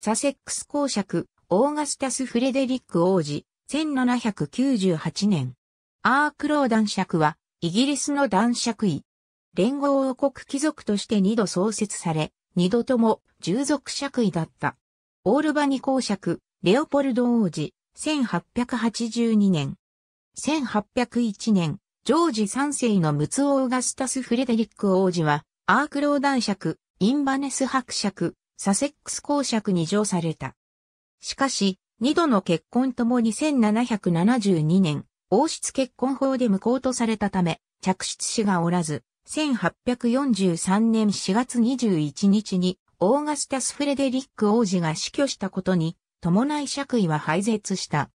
サセックス公爵、オーガスタス・フレデリック王子、1798年。アークロー男爵は、イギリスの男爵位。連合王国貴族として二度創設され、二度とも従属爵位だった。オールバニ公爵、レオポルド王子、1882年。1801年、ジョージ3世のムツオーガスタス・フレデリック王子は、アークロー男爵、インバネス伯爵、サセックス公爵に上された。しかし、二度の結婚とも2772年、王室結婚法で無効とされたため、着室死がおらず、1843年4月21日に、オーガスタス・フレデリック王子が死去したことに、伴い爵位は廃絶した。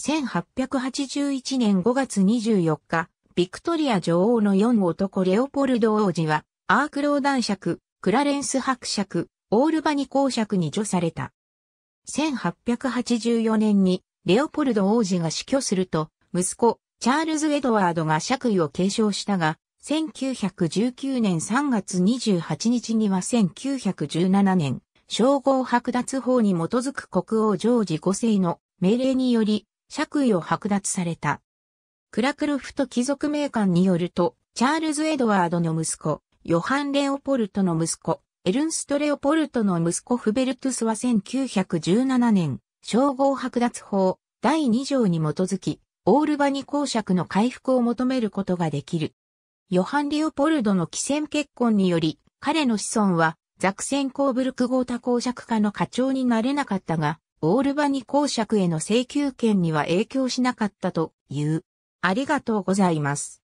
1881年5月24日、ビクトリア女王の四男レオポルド王子は、アークロー男爵、クラレンス伯爵、オールバニ公爵に除された。1884年にレオポルド王子が死去すると、息子、チャールズ・エドワードが爵位を継承したが、1919年3月28日には1917年、称号剥奪法に基づく国王ジョージ5世の命令により、爵位を剥奪された。クラクルフト貴族名官によると、チャールズ・エドワードの息子、ヨハン・レオポルトの息子、エルンスト・レオポルトの息子フベルトゥスは1917年、称号剥奪法第2条に基づき、オールバニ公爵の回復を求めることができる。ヨハン・レオポルドの既戦結婚により、彼の子孫は、ザクセン・コーブルク・ゴータ公爵家の課長になれなかったが、オールバニ公爵への請求権には影響しなかったという。ありがとうございます。